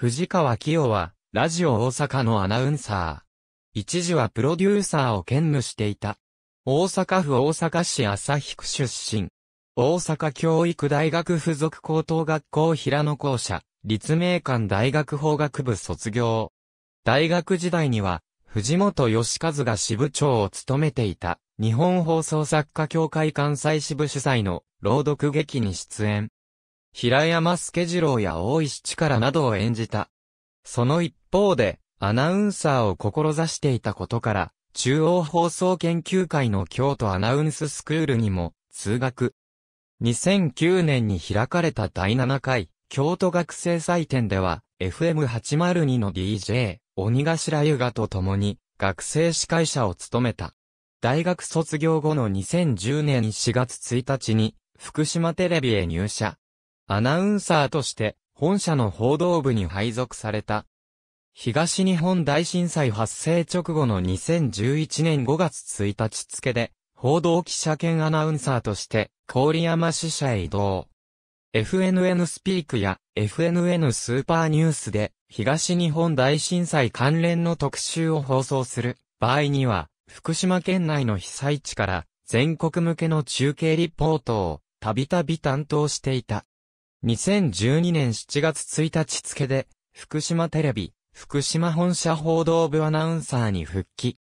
藤川清は、ラジオ大阪のアナウンサー。一時はプロデューサーを兼務していた。大阪府大阪市旭区出身。大阪教育大学附属高等学校平野校舎、立命館大学法学部卒業。大学時代には、藤本義和が支部長を務めていた、日本放送作家協会関西支部主催の朗読劇に出演。平山助次郎や大石力などを演じた。その一方で、アナウンサーを志していたことから、中央放送研究会の京都アナウンススクールにも通学。2009年に開かれた第7回京都学生祭典では FM802 の DJ 鬼頭優雅と共に学生司会者を務めた。大学卒業後の2010年4月1日に福島テレビへ入社。アナウンサーとして本社の報道部に配属された。東日本大震災発生直後の2011年5月1日付で、報道記者兼アナウンサーとして、郡山支社へ移動。FNN スピークや FNN スーパーニュースで、東日本大震災関連の特集を放送する場合には、福島県内の被災地から全国向けの中継リポートをたびたび担当していた。2012年7月1日付で、福島テレビ、福島本社報道部アナウンサーに復帰。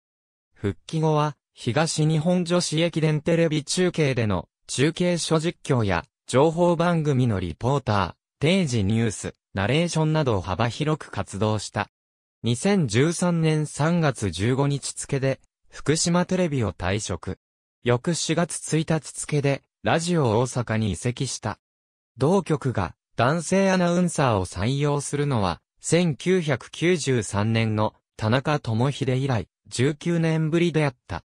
復帰後は、東日本女子駅伝テレビ中継での中継所実況や情報番組のリポーター、定時ニュース、ナレーションなどを幅広く活動した。2013年3月15日付で福島テレビを退職。翌4月1日付でラジオ大阪に移籍した。同局が男性アナウンサーを採用するのは、1993年の田中智秀以来、19年ぶりであった。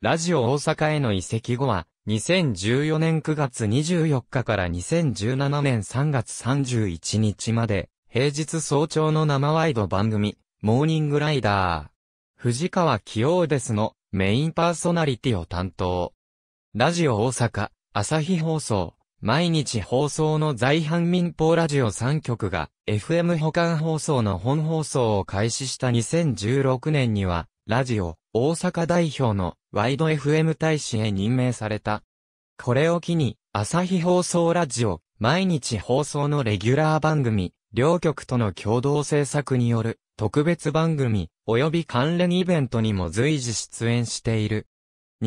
ラジオ大阪への移籍後は、2014年9月24日から2017年3月31日まで、平日早朝の生ワイド番組、モーニングライダー。藤川清ですのメインパーソナリティを担当。ラジオ大阪、朝日放送、毎日放送の在阪民放ラジオ3局が FM 保管放送の本放送を開始した2016年には、ラジオ大阪代表のワイド FM 大使へ任命された。これを機に、朝日放送ラジオ、毎日放送のレギュラー番組、両局との共同制作による特別番組、及び関連イベントにも随時出演している。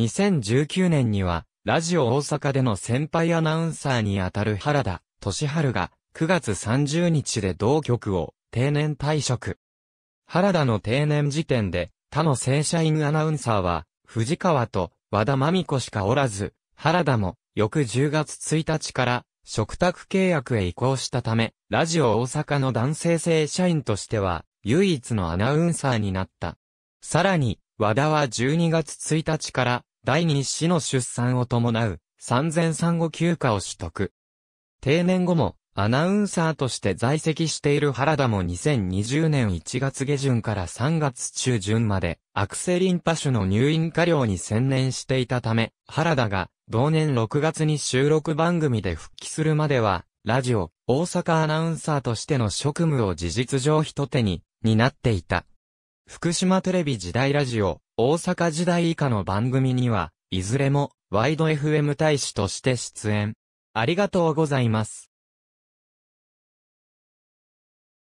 2019年には、ラジオ大阪での先輩アナウンサーにあたる原田俊春が9月30日で同局を定年退職。原田の定年時点で他の正社員アナウンサーは藤川と和田真美子しかおらず、原田も翌10月1日から食卓契約へ移行したため、ラジオ大阪の男性正社員としては唯一のアナウンサーになった。さらに、和田は12月1日から第二子の出産を伴う産前産後休暇を取得。定年後もアナウンサーとして在籍している原田も2020年1月下旬から3月中旬まで悪性リンパ腫の入院過料に専念していたため、原田が同年6月に収録番組で復帰するまでは、ラジオ、大阪アナウンサーとしての職務を事実上一手に、担っていた。福島テレビ時代ラジオ、大阪時代以下の番組には、いずれも、ワイド FM 大使として出演。ありがとうございます。